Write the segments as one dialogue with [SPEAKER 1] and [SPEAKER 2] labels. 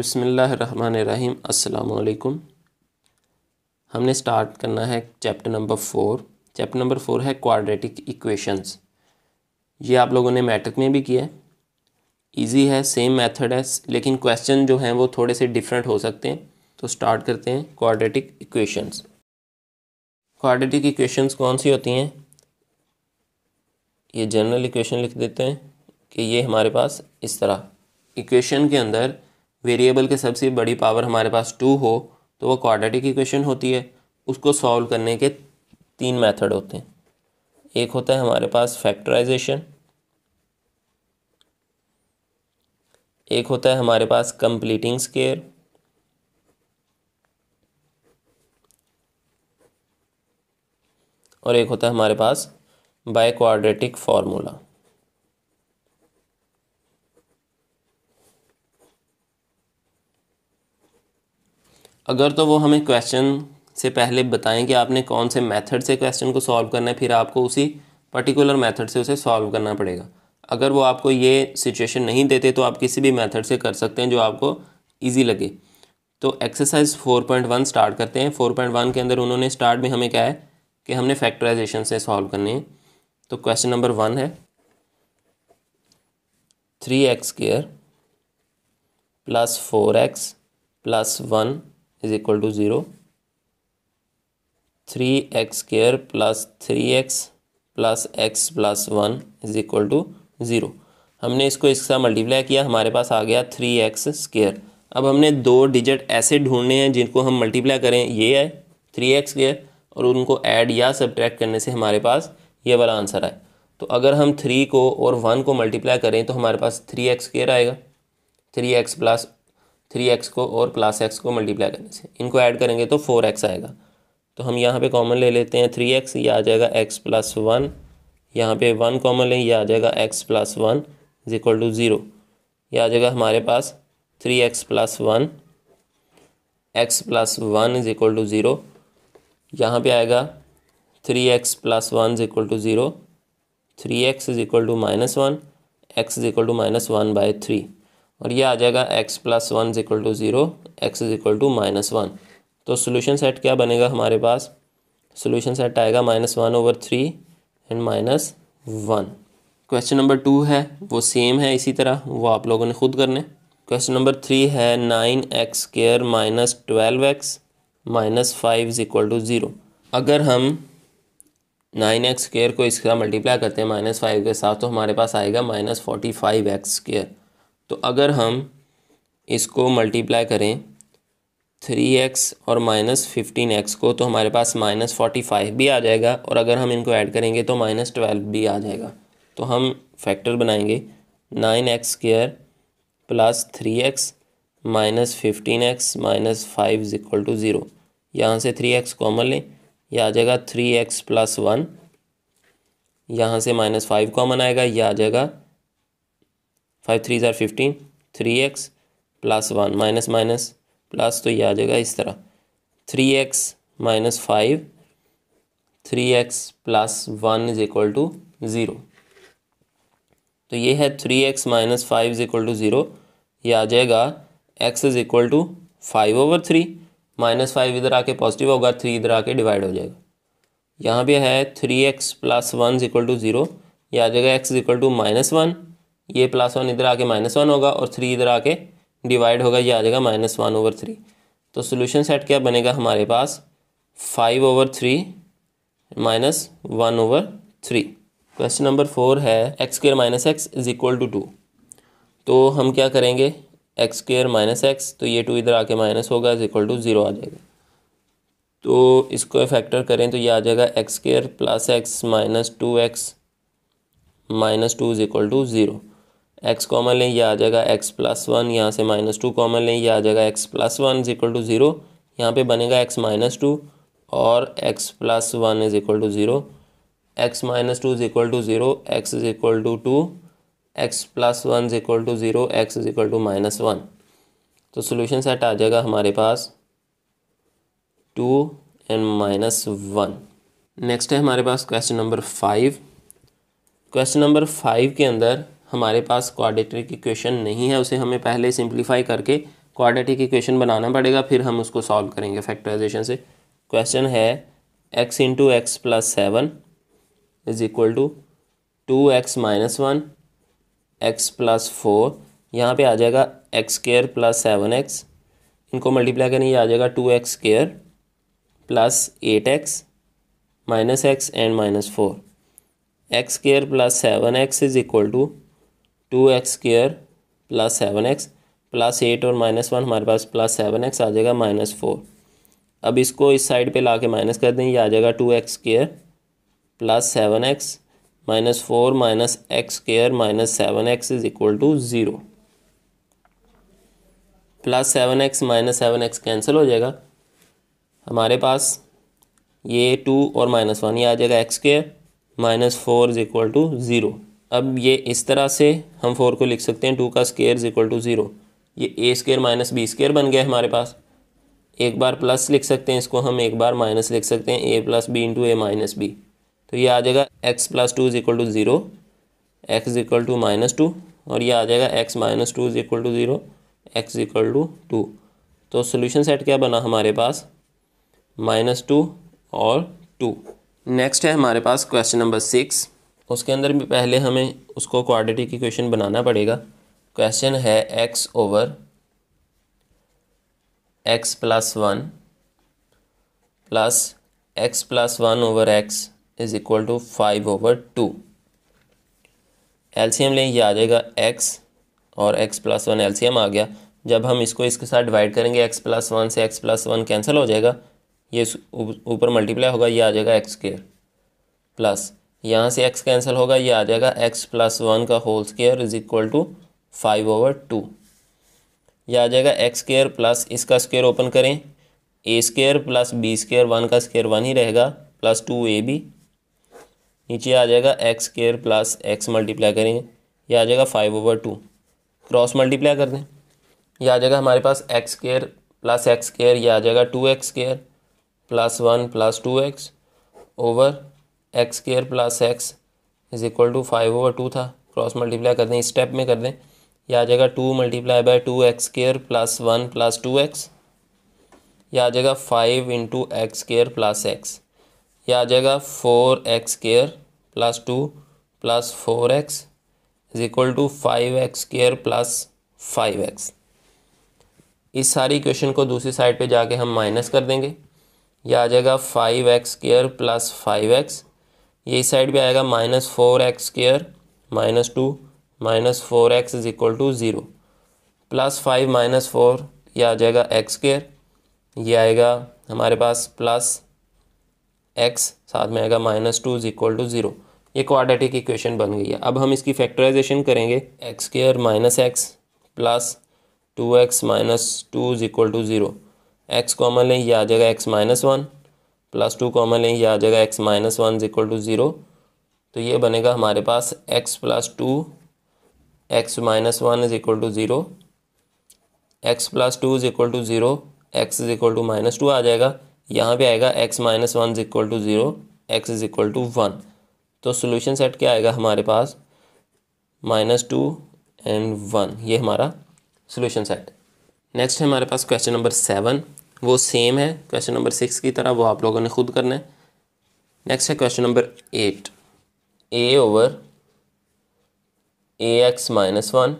[SPEAKER 1] बसमीम अल्लाम हमने स्टार्ट करना है chapter number four chapter number four है क्वाड्रेटिक इक्वेशंस ये आप लोगों ने मैट्रिक में भी किया है ईजी है सेम मेथड है लेकिन क्वेश्चन जो हैं वो थोड़े से डिफरेंट हो सकते हैं तो स्टार्ट करते हैं क्वाड्रेटिक इक्वेशंस क्वाड्रेटिक इक्वेशंस कौन सी होती हैं ये जनरल इक्वेशन लिख देते हैं कि ये हमारे पास इस तरह इक्वेशन के अंदर वेरिएबल के सबसे बड़ी पावर हमारे पास टू हो तो वो क्वाड्रेटिक इक्वेशन होती है उसको सॉल्व करने के तीन मेथड होते हैं एक होता है हमारे पास फैक्टराइजेशन एक होता है हमारे पास कंप्लीटिंग स्केयर और एक होता है हमारे पास बाय क्वाड्रेटिक फार्मूला अगर तो वो हमें क्वेश्चन से पहले बताएं कि आपने कौन से मेथड से क्वेश्चन को सॉल्व करना है फिर आपको उसी पर्टिकुलर मेथड से उसे सॉल्व करना पड़ेगा अगर वो आपको ये सिचुएशन नहीं देते तो आप किसी भी मेथड से कर सकते हैं जो आपको ईजी लगे तो एक्सरसाइज 4.1 स्टार्ट करते हैं 4.1 के अंदर उन्होंने स्टार्ट में हमें क्या है कि हमने फैक्टराइजेशन से सॉल्व करने हैं तो क्वेश्चन नंबर वन है three x square plus four x plus one is equal to zero three x square plus three x plus x plus one is equal to zero हमने इसको इसका multiply किया हमारे पास आ गया थ्री एक्स स्केयर अब हमने दो डिजिट ऐसे ढूंढने हैं जिनको हम मल्टीप्लाई करें ये है थ्री एक्स स्क्र और उनको ऐड या सब्ट्रैक्ट करने से हमारे पास ये वाला आंसर आए तो अगर हम थ्री को और वन को मल्टीप्लाई करें तो हमारे पास थ्री एक्स स्केयर आएगा three x plus three x को और प्लस एक्स को मल्टीप्लाई करने से इनको ऐड करेंगे तो फोर एक्स आएगा तो हम यहाँ पे कॉमन ले लेते हैं थ्री एक्स ये आ जाएगा एक्स प्लस वन यहाँ पे वन कॉमन लें यह आ जाएगा x plus one is equal to zero आ जाएगा हमारे पास three x plus one x plus one is equal to zero यहाँ पर आएगा three x plus one is equal to zero three x is equal to minus one x is equal to minus one by three और ये आ जाएगा x plus one is equal to zero x is equal to minus one तो solution set क्या बनेगा हमारे पास solution set आएगा minus one over three and minus one question number two है वो सेम है इसी तरह वो आप लोगों ने खुद करने क्वेश्चन नंबर थ्री है nine x square minus twelve x minus five is equal to zero अगर हम नाइन एक्स स्केयर को इसका मल्टीप्लाई करते हैं माइनस फाइव के साथ तो हमारे पास आएगा minus forty five x square तो अगर हम इसको मल्टीप्लाई करें थ्री एक्स और माइनस फिफ्टीन एक्स को तो हमारे पास माइनस फोर्टी फाइव भी आ जाएगा और अगर हम इनको ऐड करेंगे तो माइनस ट्वेल्व भी आ जाएगा तो हम फैक्टर बनाएंगे nine x square plus three x minus fifteen x minus five is equal to zero यहाँ से थ्री एक्स कॉमन लें यह आ जाएगा थ्री एक्स प्लस वन यहाँ से माइनस फाइव कॉमन आएगा यह आ जाएगा फाइव थ्री ज़ार fifteen three x plus one minus minus plus तो ये आ जाएगा इस तरह three x minus five three x plus one is equal to zero तो ये है three x minus five is equal to zero ये आ जाएगा x is equal to five over three minus five इधर आके पॉजिटिव होगा थ्री इधर आके डिवाइड हो जाएगा यहाँ पे है three x plus one is equal to zero ये आ जाएगा x is equal to minus one ये प्लस वन इधर आके माइनस वन होगा और थ्री इधर आके डिवाइड होगा ये आ जाएगा माइनस वन ओवर थ्री तो सोल्यूशन सेट क्या बनेगा हमारे पास five over three minus one over three question number four है x square minus x is equal to two तो हम क्या करेंगे एक्स स्क्र माइनस एक्स तो ये टू इधर आके माइनस होगा इज इक्वल टू ज़ीरो आ जाएगा तो इसको फैक्टर करें तो ये आ जाएगा x square plus x minus two x minus two is equal to zero x common लें यह आ जाएगा एक्स प्लस वन यहाँ से माइनस टू कॉमन लें यह आ जाएगा x plus one is equal to zero यहाँ पर बनेगा एक्स माइनस टू और x plus one is equal to zero x minus two is equal to zero x is equal to two x plus one is equal to zero x is equal to minus one तो solution set आ जाएगा हमारे पास two and minus one next है हमारे पास question number five question number five के अंदर हमारे पास क्वाड्रेटिक इक्वेशन नहीं है उसे हमें पहले सिंप्लीफाई करके क्वाड्रेटिक इक्वेशन बनाना पड़ेगा फिर हम उसको सॉल्व करेंगे फैक्टराइजेशन से क्वेश्चन है x into x plus seven is equal to two x minus one x plus four यहाँ पर आ जाएगा x square plus seven x इनको मल्टीप्लाई करेंगे आ जाएगा two x square plus eight x minus x and minus four x square plus seven x is equal to two x square plus seven x plus eight और minus one हमारे पास plus seven x आ जाएगा minus four अब इसको इस side पे ला के माइनस कर दें ये आ जाएगा two x square plus seven x minus four minus x square minus seven x is equal to zero plus seven x minus seven x cancel हो जाएगा हमारे पास ये टू और माइनस वन ये आ जाएगा x square minus four is equal to zero अब ये इस तरह से हम फोर को लिख सकते हैं टू का square is equal to zero ये a square minus b square बन गया हमारे पास एक बार प्लस लिख सकते हैं इसको हम एक बार माइनस लिख सकते हैं a plus b into a minus b तो ये आ जाएगा x plus two is equal to zero x equal to minus two और ये आ जाएगा x minus two is equal to zero x equal to two तो सोल्यूशन सेट क्या बना हमारे पास माइनस टू और टू नेक्स्ट है हमारे पास क्वेश्चन नंबर सिक्स उसके अंदर भी पहले हमें उसको क्वाड्रेटिक इक्वेशन बनाना पड़ेगा क्वेश्चन है x over x plus one plus x plus one over x is equal to five over two LCM लें ये आ जाएगा एक्स और एक्स प्लस वन एलसीएम आ गया जब हम इसको इसके साथ डिवाइड करेंगे एक्स प्लस वन से एक्स प्लस वन कैंसिल हो जाएगा ये ऊपर मल्टीप्लाई होगा ये आ जाएगा एक्स स्केयर प्लस यहाँ से x कैंसिल होगा ये आ जाएगा x प्लस वन का whole square is equal to five over two यह आ जाएगा एक्स स्केयर प्लस इसका स्केयर ओपन करें a square plus b square one का स्केयर वन ही रहेगा प्लस टू ए बी नीचे आ जाएगा x square plus x multiply करें यह आ जाएगा five over two cross multiply कर दें यह आ जाएगा हमारे पास x square plus x square यह आ जाएगा two x square plus one plus two x over x square plus x is equal to five over two था क्रॉस मल्टीप्लाई कर दें स्टेप में कर दें यह आ जाएगा two multiply by two x square plus one plus two x या आ जाएगा five into x square plus x या आ जाएगा four x square plus two plus four x is equal to five x square plus five x इस सारी equation को दूसरी साइड पे जाके हम माइनस कर देंगे या आ जाएगा five x square plus five x ये साइड भी आएगा minus four x square minus two minus four x is equal to zero plus five minus four यह आ जाएगा एक्स स्क्र ये आएगा हमारे पास प्लस एक्स साथ में आएगा minus two is equal to zero ये क्वाड्रेटिक इक्वेशन बन गई है अब हम इसकी फैक्टराइजेशन करेंगे x square minus x plus two x minus two is equal to zero x common लें यह आ जाएगा x minus one plus two common लेंगे आ जाएगा x minus one is equal to zero तो ये बनेगा हमारे पास x plus two x minus one is equal to zero x plus two is equal to zero x is equal to minus two आ जाएगा यहाँ पे आएगा x minus one is equal to zero x is equal to one तो solution set क्या आएगा हमारे पास माइनस टू एंड वन ये हमारा सोल्यूशन सेट नेक्स्ट है हमारे पास क्वेश्चन नंबर सेवन वो सेम है क्वेश्चन नंबर सिक्स की तरह वो आप लोगों ने खुद करना है नेक्स्ट है question number eight a over a x minus one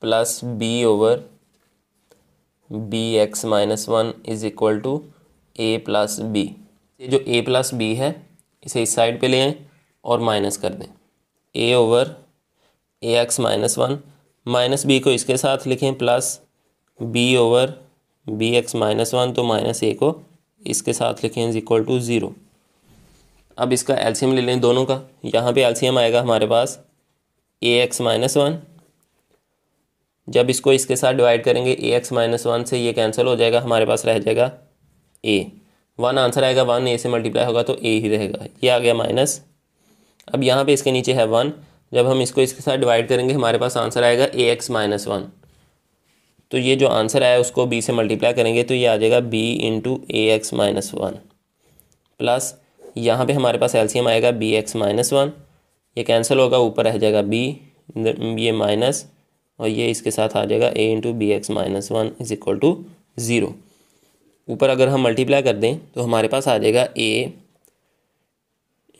[SPEAKER 1] plus b over b x minus one is equal to a plus b ये जो ए प्लस बी है इसे इस साइड पे ले आए और माइनस कर दें a over a x minus one minus b को इसके साथ लिखें plus b over b x minus one तो माइनस ए को इसके साथ लिखें इज इक्वल टू ज़ीरो अब इसका एल्सीयम ले लें दोनों का यहाँ पे एलसीएम आएगा हमारे पास ए एक्स माइनस वन जब इसको इसके साथ डिवाइड करेंगे ए एक्स माइनस वन से ये कैंसिल हो जाएगा हमारे पास रह जाएगा ए वन आंसर आएगा वन ए से मल्टीप्लाई होगा तो ए ही रहेगा ये आ गया माइनस अब यहाँ पे इसके नीचे है वन जब हम इसको इसके साथ डिवाइड करेंगे हमारे पास आंसर आएगा ए एक्स माइनस वन तो ये जो आंसर आया उसको बी से मल्टीप्लाई करेंगे तो ये आ जाएगा b into a x minus one plus यहाँ पर हमारे पास एलसीएम आएगा बी एक्स माइनस वन ये कैंसिल होगा ऊपर रह जाएगा बी ये माइनस और ये इसके साथ आ जाएगा a into b x minus one is equal to zero ऊपर अगर हम मल्टीप्लाई कर दें तो हमारे पास आ जाएगा a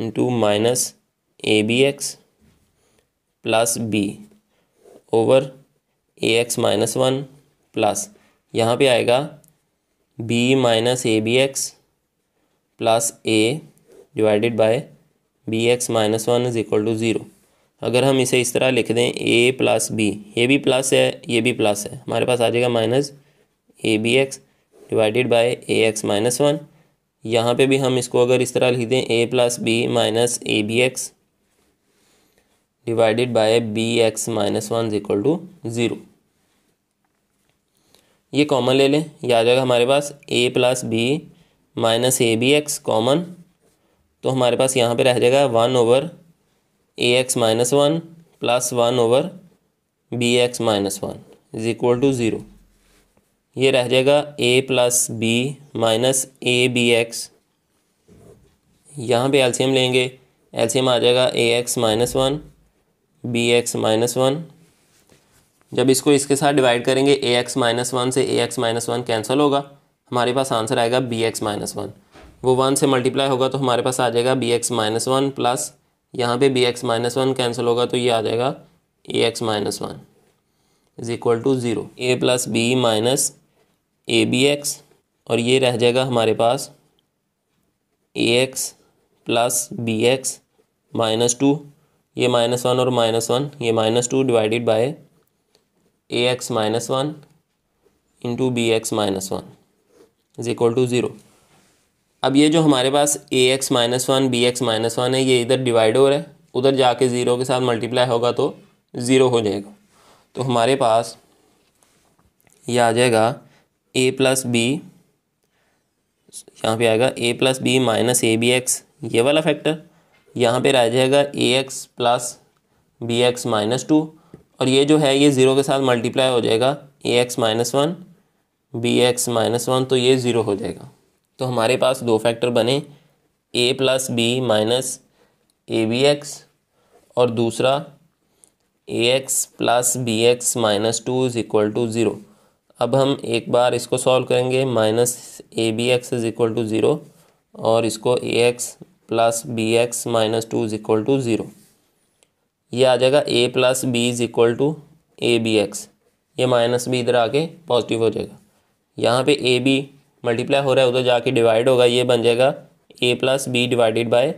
[SPEAKER 1] into minus a b x plus b over a x minus one plus यहाँ पे आएगा b minus a b x plus a divided by b x minus one is equal to zero अगर हम इसे इस तरह लिख दें ए प्लस बी ये भी प्लस है ये भी प्लस है हमारे पास आ जाएगा minus a b x divided by a x minus one यहाँ पर भी हम इसको अगर इस तरह लिख दें a plus b minus a b x divided by b x minus one is equal to zero ये कॉमन ले लें यह आ जाएगा हमारे पास a plus b minus a b x common तो हमारे पास यहाँ पे रह जाएगा one over a x minus one plus one over b x minus one is equal to zero ये रह जाएगा a plus b minus a b x यहाँ पर एल्सीम लेंगे एल्सीम आ जाएगा a x minus one b x minus one जब इसको इसके साथ डिवाइड करेंगे ए एक्स माइनस वन से a x minus one cancel होगा हमारे पास आंसर आएगा बी एक्स माइनस वन वो वन से मल्टीप्लाई होगा तो हमारे पास आ जाएगा b x minus one plus यहाँ पर b x minus one cancel होगा तो ये आ जाएगा a x minus one is equal to zero a plus b minus a b x और ये रह जाएगा हमारे पास a x plus b x minus two ये माइनस वन और माइनस वन ये minus two divided by a x minus one into b x minus one is equal to zero अब ये जो हमारे पास a x minus one b x minus one है ये इधर डिवाइड हो रहा है उधर जाके ज़ीरो के साथ मल्टीप्लाई होगा तो ज़ीरो हो जाएगा तो हमारे पास ये आ जाएगा ए प्लस बी यहाँ पे आएगा a plus b minus a b x ये वाला फैक्टर यहाँ पर रह जाएगा a x plus b x minus two और ये जो है ये ज़ीरो के साथ मल्टीप्लाई हो जाएगा a x minus one b x minus one तो ये ज़ीरो हो जाएगा तो हमारे पास दो फैक्टर बने a plus b minus a b x और दूसरा a x plus b x minus two is equal to zero अब हम एक बार इसको सॉल्व करेंगे minus a b x is equal to zero और इसको a x plus b x minus two is equal to zero ये आ जाएगा a plus b is equal to a b x ये माइनस बी इधर आके positive हो जाएगा यहाँ पे ए बी मल्टीप्लाई हो रहा है उधर जाके डिवाइड होगा ये बन जाएगा a plus b divided by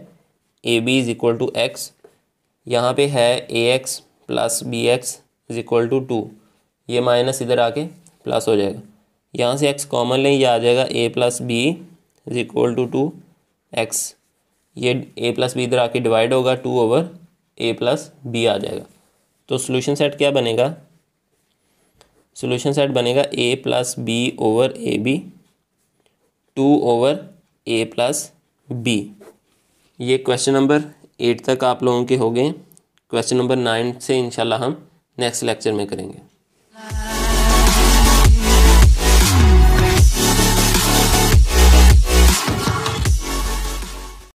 [SPEAKER 1] a b is equal to x यहाँ पे है a x plus b x is equal to two ये माइनस इधर आके प्लस हो जाएगा यहाँ से एक्स कॉमन लें ये आ जाएगा a plus b is equal to two x ये ए प्लस बी इधर आके डिवाइड होगा two over a plus b आ जाएगा तो सोल्यूशन सेट क्या बनेगा सोल्यूशन सेट बनेगा a plus b over a b two over a plus b ये क्वेश्चन नंबर एट तक आप लोगों के हो गए क्वेश्चन नंबर नाइन से इंशाल्लाह हम नेक्स्ट लेक्चर में करेंगे